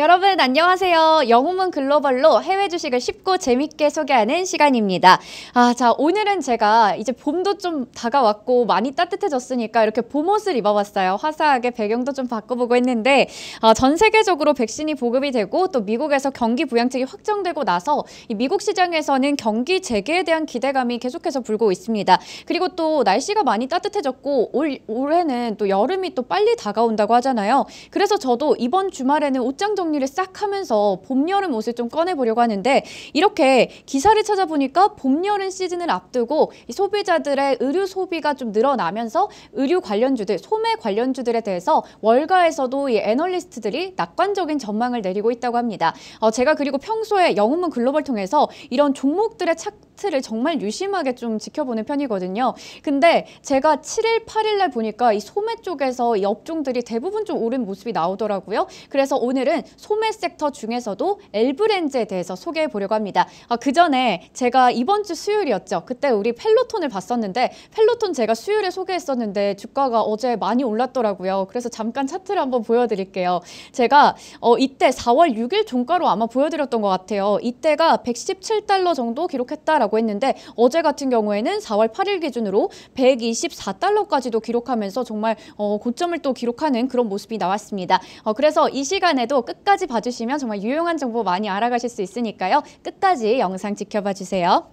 여러분 안녕하세요. 영웅문 글로벌로 해외 주식을 쉽고 재밌게 소개하는 시간입니다. 아, 자, 오늘은 제가 이제 봄도 좀 다가왔고 많이 따뜻해졌으니까 이렇게 봄옷을 입어봤어요. 화사하게 배경도 좀 바꿔보고 했는데 아, 전 세계적으로 백신이 보급이 되고 또 미국에서 경기 부양책이 확정되고 나서 미국 시장에서는 경기 재개에 대한 기대감이 계속해서 불고 있습니다. 그리고 또 날씨가 많이 따뜻해졌고 올, 올해는 또 여름이 또 빨리 다가온다고 하잖아요. 그래서 저도 이번 주말에는 옷장 정 정리를 싹 하면서 봄, 여름 옷을 좀 꺼내보려고 하는데 이렇게 기사를 찾아보니까 봄, 여름 시즌을 앞두고 소비자들의 의류 소비가 좀 늘어나면서 의류 관련주들, 소매 관련주들에 대해서 월가에서도 이 애널리스트들이 낙관적인 전망을 내리고 있다고 합니다. 어, 제가 그리고 평소에 영웅문 글로벌 통해서 이런 종목들의 착 차트를 정말 유심하게 좀 지켜보는 편이거든요. 근데 제가 7일, 8일날 보니까 이 소매 쪽에서 이 업종들이 대부분 좀 오른 모습이 나오더라고요. 그래서 오늘은 소매 섹터 중에서도 엘브랜즈에 대해서 소개해 보려고 합니다. 아, 그 전에 제가 이번 주 수요일이었죠. 그때 우리 펠로톤을 봤었는데 펠로톤 제가 수요일에 소개했었는데 주가가 어제 많이 올랐더라고요. 그래서 잠깐 차트를 한번 보여드릴게요. 제가 어, 이때 4월 6일 종가로 아마 보여드렸던 것 같아요. 이때가 117달러 정도 기록했다라고 기록했고 했는데 어제 같은 경우에는 4월 8일 기준으로 124달러까지도 기록하면서 정말 어, 고점을 또 기록하는 그런 모습이 나왔습니다. 어, 그래서 이 시간에도 끝까지 봐주시면 정말 유용한 정보 많이 알아가실 수 있으니까요. 끝까지 영상 지켜봐 주세요.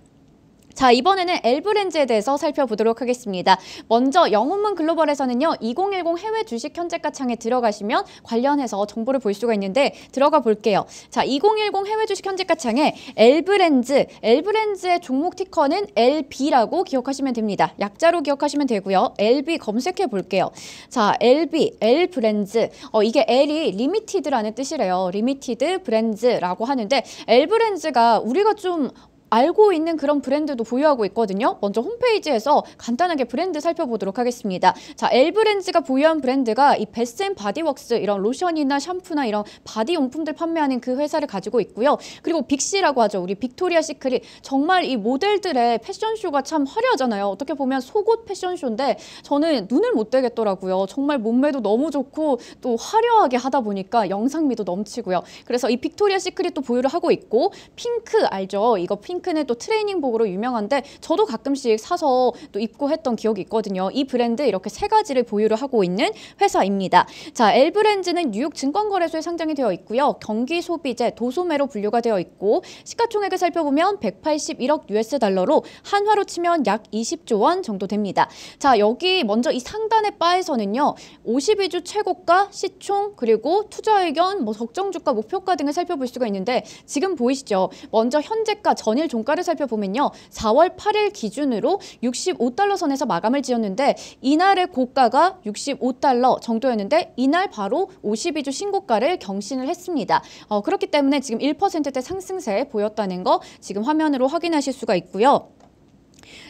자, 이번에는 엘브랜즈에 대해서 살펴보도록 하겠습니다. 먼저 영혼문 글로벌에서는요. 2010 해외 주식 현재가 창에 들어가시면 관련해서 정보를 볼 수가 있는데 들어가 볼게요. 자, 2010 해외 주식 현재가 창에 엘브랜즈, 엘브랜즈의 종목 티커는 LB라고 기억하시면 됩니다. 약자로 기억하시면 되고요. LB 검색해 볼게요. 자, LB, 엘브랜즈. 어, 이게 L이 리미티드라는 뜻이래요. 리미티드 브랜즈라고 하는데 엘브랜즈가 우리가 좀 알고 있는 그런 브랜드도 보유하고 있거든요. 먼저 홈페이지에서 간단하게 브랜드 살펴보도록 하겠습니다. 자, 엘브랜즈가 보유한 브랜드가 이 베스앤 바디웍스 이런 로션이나 샴푸나 이런 바디 용품들 판매하는 그 회사를 가지고 있고요. 그리고 빅시라고 하죠. 우리 빅토리아 시크릿. 정말 이 모델들의 패션쇼가 참 화려하잖아요. 어떻게 보면 속옷 패션쇼인데 저는 눈을 못 떼겠더라고요. 정말 몸매도 너무 좋고 또 화려하게 하다 보니까 영상미도 넘치고요. 그래서 이 빅토리아 시크릿도 보유를 하고 있고 핑크 알죠? 이거 핑크 핑크는 또 트레이닝복으로 유명한데 저도 가끔씩 사서 또 입고 했던 기억이 있거든요. 이 브랜드 이렇게 세 가지를 보유를 하고 있는 회사입니다. 자, L 브랜드는 뉴욕 증권거래소에 상장이 되어 있고요. 경기 소비재 도소매로 분류가 되어 있고 시가총액을 살펴보면 181억 US 달러로 한화로 치면 약 20조 원 정도 됩니다. 자, 여기 먼저 이 상단의 바에서는요. 52주 최고가, 시총, 그리고 투자 의견, 뭐 적정 주가, 목표가 등을 살펴볼 수가 있는데 지금 보이시죠? 먼저 현재가 전일 오늘 종가를 살펴보면요. 4월 8일 기준으로 65달러 선에서 마감을 지었는데 이날의 고가가 65달러 정도였는데 이날 바로 52주 신고가를 경신을 했습니다. 어, 그렇기 때문에 지금 1%대 상승세 보였다는 거 지금 화면으로 확인하실 수가 있고요.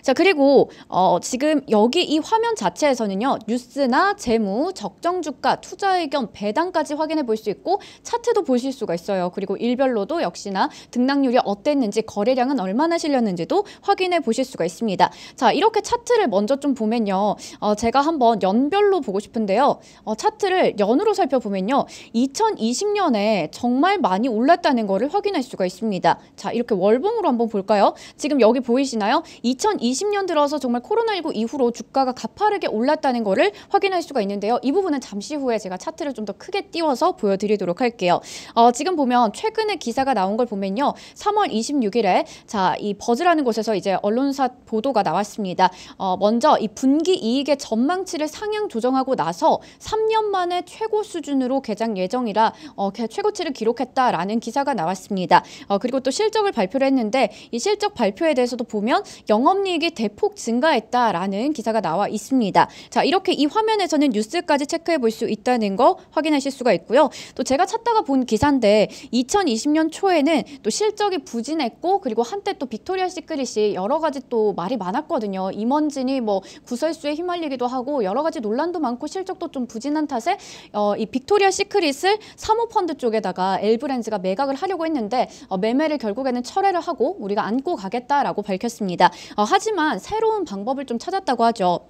자, 그리고 어, 지금 여기 이 화면 자체에서는요. 뉴스나 재무, 적정 주가, 투자 의견, 배당까지 확인해 볼 수 있고 차트도 보실 수가 있어요. 그리고 일별로도 역시나 등락률이 어땠는지 거래량은 얼마나 실렸는지도 확인해 보실 수가 있습니다. 자, 이렇게 차트를 먼저 좀 보면요. 어, 제가 한번 연별로 보고 싶은데요. 어, 차트를 연으로 살펴보면요. 2020년에 정말 많이 올랐다는 거를 확인할 수가 있습니다. 자, 이렇게 월봉으로 한번 볼까요? 지금 여기 보이시나요? 2020 2020년 들어서 정말 코로나19 이후로 주가가 가파르게 올랐다는 거를 확인할 수가 있는데요. 이 부분은 잠시 후에 제가 차트를 좀 더 크게 띄워서 보여드리도록 할게요. 어, 지금 보면 최근에 기사가 나온 걸 보면요. 3월 26일에 자, 이 버즈라는 곳에서 이제 언론사 보도가 나왔습니다. 어, 먼저 이 분기 이익의 전망치를 상향 조정하고 나서 3년 만에 최고 수준으로 개장 예정이라 어, 최고치를 기록했다라는 기사가 나왔습니다. 어, 그리고 또 실적을 발표를 했는데 이 실적 발표에 대해서도 보면 영업리익이 가격이 대폭 증가했다라는 기사가 나와 있습니다. 자, 이렇게 이 화면에서는 뉴스까지 체크해 볼 수 있다는 거 확인하실 수가 있고요. 또 제가 찾다가 본 기사인데 2020년 초에는 또 실적이 부진했고 그리고 한때 또 빅토리아 시크릿이 여러 가지 또 말이 많았거든요. 임원진이 뭐 구설수에 휘말리기도 하고 여러 가지 논란도 많고 실적도 좀 부진한 탓에 어, 이 빅토리아 시크릿을 사모펀드 쪽에다가 엘브랜즈가 매각을 하려고 했는데 어, 매매를 결국에는 철회를 하고 우리가 안고 가겠다라고 밝혔습니다. 어, 하지 하지만 새로운 방법을 좀 찾았다고 하죠.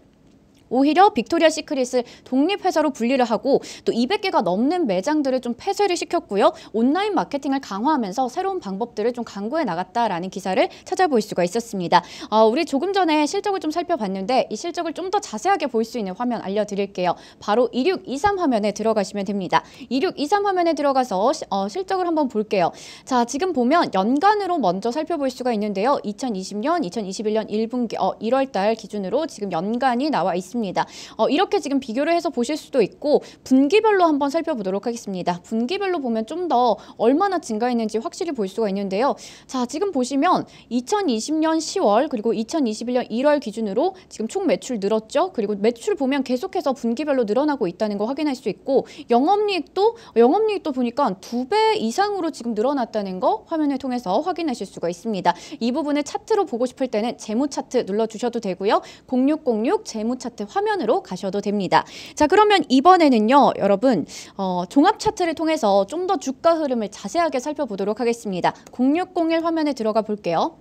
오히려 빅토리아 시크릿을 독립회사로 분리를 하고 또 200개가 넘는 매장들을 좀 폐쇄를 시켰고요. 온라인 마케팅을 강화하면서 새로운 방법들을 좀 강구해 나갔다라는 기사를 찾아볼 수가 있었습니다. 어, 우리 조금 전에 실적을 좀 살펴봤는데 이 실적을 좀 더 자세하게 볼 수 있는 화면 알려드릴게요. 바로 2623 화면에 들어가시면 됩니다. 2623 화면에 들어가서 시, 어, 실적을 한번 볼게요. 자, 지금 보면 연간으로 먼저 살펴볼 수가 있는데요. 2020년, 2021년 1분기, 어, 1월달 기준으로 지금 연간이 나와 있습니다. 있습니다. 어, 이렇게 지금 비교를 해서 보실 수도 있고 분기별로 한번 살펴보도록 하겠습니다. 분기별로 보면 좀 더 얼마나 증가했는지 확실히 볼 수가 있는데요. 자, 지금 보시면 2020년 10월 그리고 2021년 1월 기준으로 지금 총 매출 늘었죠. 그리고 매출 보면 계속해서 분기별로 늘어나고 있다는 거 확인할 수 있고 영업리익도 영업리익도 보니까 두 배 이상으로 지금 늘어났다는 거 화면을 통해서 확인하실 수가 있습니다. 이 부분을 차트로 보고 싶을 때는 재무 차트 눌러 주셔도 되고요. 0606 재무 차트 화면으로 가셔도 됩니다. 자 그러면 이번에는요 여러분 어, 종합 차트를 통해서 좀 더 주가 흐름을 자세하게 살펴보도록 하겠습니다. 0601 화면에 들어가 볼게요.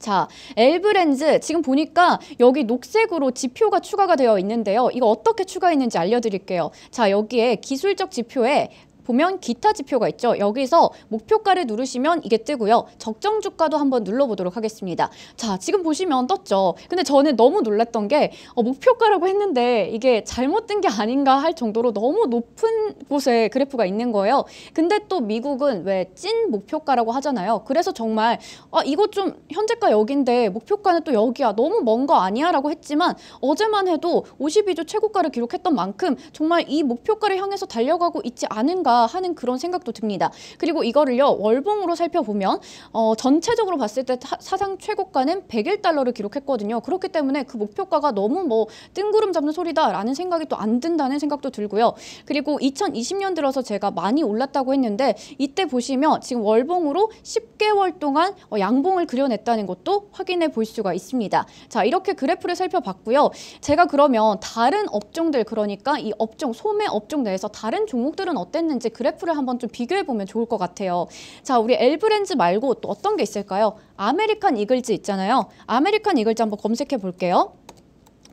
자, 엘브랜즈 지금 보니까 여기 녹색으로 지표가 추가가 되어 있는데요. 이거 어떻게 추가했는지 알려드릴게요. 자, 여기에 기술적 지표에 보면 기타 지표가 있죠. 여기서 목표가를 누르시면 이게 뜨고요. 적정 주가도 한번 눌러보도록 하겠습니다. 자, 지금 보시면 떴죠. 근데 저는 너무 놀랐던 게 어, 목표가라고 했는데 이게 잘못된 게 아닌가 할 정도로 너무 높은 곳에 그래프가 있는 거예요. 근데 또 미국은 왜 찐 목표가라고 하잖아요. 그래서 정말 아, 이거 좀 현재가 여기인데 목표가는 또 여기야. 너무 먼 거 아니야? 라고 했지만 어제만 해도 5 2조 최고가를 기록했던 만큼 정말 이 목표가를 향해서 달려가고 있지 않은가 하는 그런 생각도 듭니다. 그리고 이거를요 월봉으로 살펴보면 어, 전체적으로 봤을 때 사상 최고가는 100일 달러를 기록했거든요. 그렇기 때문에 그 목표가가 너무 뭐 뜬구름 잡는 소리다라는 생각이 또 안 든다는 생각도 들고요. 그리고 2020년 들어서 제가 많이 올랐다고 했는데 이때 보시면 지금 월봉으로 10개월 동안 어, 양봉을 그려냈다는 것도 확인해 볼 수가 있습니다. 자 이렇게 그래프를 살펴봤고요. 제가 그러면 다른 업종들 그러니까 이 업종 소매 업종 내에서 다른 종목들은 어땠는지 있는지 그래프를 한번 좀 비교해 보면 좋을 것 같아요. 자, 우리 L 브랜즈 말고 또 어떤 게 있을까요? 아메리칸 이글즈 있잖아요. 아메리칸 이글즈 한번 검색해 볼게요.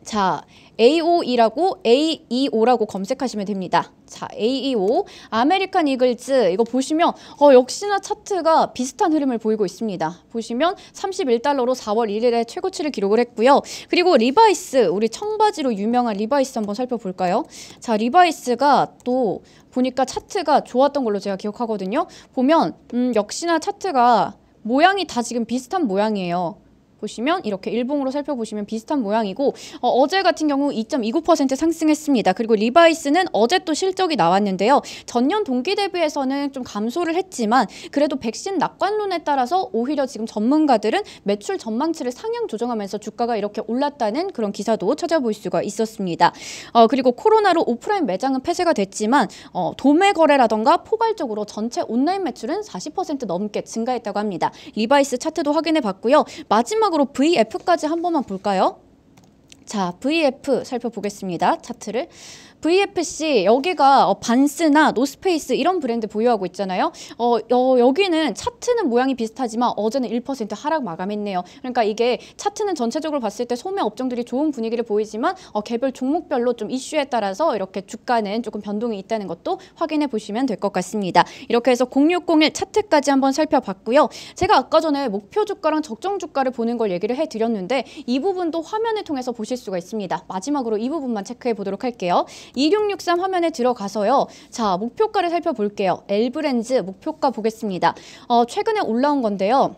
자, AOE라고 AEO라고 검색하시면 됩니다. 자, AEO 아메리칸 이글즈 이거 보시면 어, 역시나 차트가 비슷한 흐름을 보이고 있습니다. 보시면 31달러로 4월 1일에 최고치를 기록을 했고요. 그리고 리바이스 우리 청바지로 유명한 리바이스 한번 살펴볼까요? 자, 리바이스가 또 보니까 차트가 좋았던 걸로 제가 기억하거든요. 보면 음, 역시나 차트가 모양이 다 지금 비슷한 모양이에요. 보시면 이렇게 일봉으로 살펴보시면 비슷한 모양이고 어, 제 같은 경우 2.29% 상승했습니다. 그리고 리바이스는 어제 또 실적이 나왔는데요. 전년 동기 대비해서는 좀 감소를 했지만 그래도 백신 낙관론에 따라서 오히려 지금 전문가들은 매출 전망치를 상향 조정하면서 주가가 이렇게 올랐다는 그런 기사도 찾아볼 수가 있었습니다. 어, 그리고 코로나로 오프라인 매장은 폐쇄가 됐지만 어, 도매 거래라던가 포괄적으로 전체 온라인 매출은 40% 넘게 증가했다고 합니다. 리바이스 차트도 확인해 봤고요. 마지막 마지막으로 VF까지 한 번만 볼까요? 자, VF 살펴보겠습니다. 차트를. VFC 여기가 어, 반스나 노스페이스 이런 브랜드 보유하고 있잖아요. 어, 어, 여기는 차트는 모양이 비슷하지만 어제는 1% 하락 마감했네요. 그러니까 이게 차트는 전체적으로 봤을 때 소매 업종들이 좋은 분위기를 보이지만 어, 개별 종목별로 좀 이슈에 따라서 이렇게 주가는 조금 변동이 있다는 것도 확인해 보시면 될 것 같습니다. 이렇게 해서 0601 차트까지 한번 살펴봤고요. 제가 아까 전에 목표 주가랑 적정 주가를 보는 걸 얘기를 해드렸는데 이 부분도 화면을 통해서 보시 보실 수가 있습니다. 마지막으로 이 부분만 체크해 보도록 할게요. 2663 화면에 들어가서요. 자, 목표가를 살펴볼게요. 엘브랜즈 목표가 보겠습니다. 어, 최근에 올라온 건데요.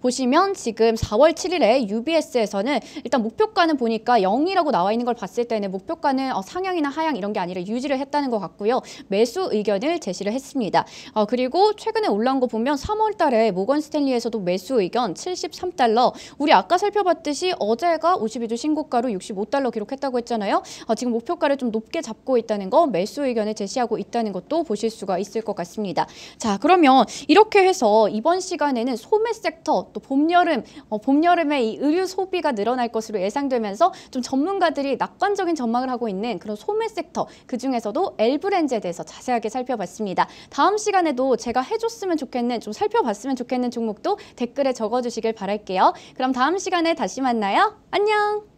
보시면 지금 4월 7일에 UBS에서는 일단 목표가는 보니까 0이라고 나와 있는 걸 봤을 때는 목표가는 어, 상향이나 하향 이런 게 아니라 유지를 했다는 것 같고요. 매수 의견을 제시를 했습니다. 어, 그리고 최근에 올라온 거 보면 3월 달에 모건 스탠리에서도 매수 의견 73달러 우리 아까 살펴봤듯이 어제가 52주 신고가로 65달러 기록했다고 했잖아요. 어, 지금 목표가를 좀 높게 잡고 있다는 거 매수 의견을 제시하고 있다는 것도 보실 수가 있을 것 같습니다. 자 그러면 이렇게 해서 이번 시간에는 소매 섹터 또 봄, 여름, 어, 봄, 여름에 이 의류 소비가 늘어날 것으로 예상되면서 좀 전문가들이 낙관적인 전망을 하고 있는 그런 소매 섹터, 그중에서도 엘브랜즈에 대해서 자세하게 살펴봤습니다. 다음 시간에도 제가 해줬으면 좋겠는, 좀 살펴봤으면 좋겠는 종목도 댓글에 적어주시길 바랄게요. 그럼 다음 시간에 다시 만나요. 안녕!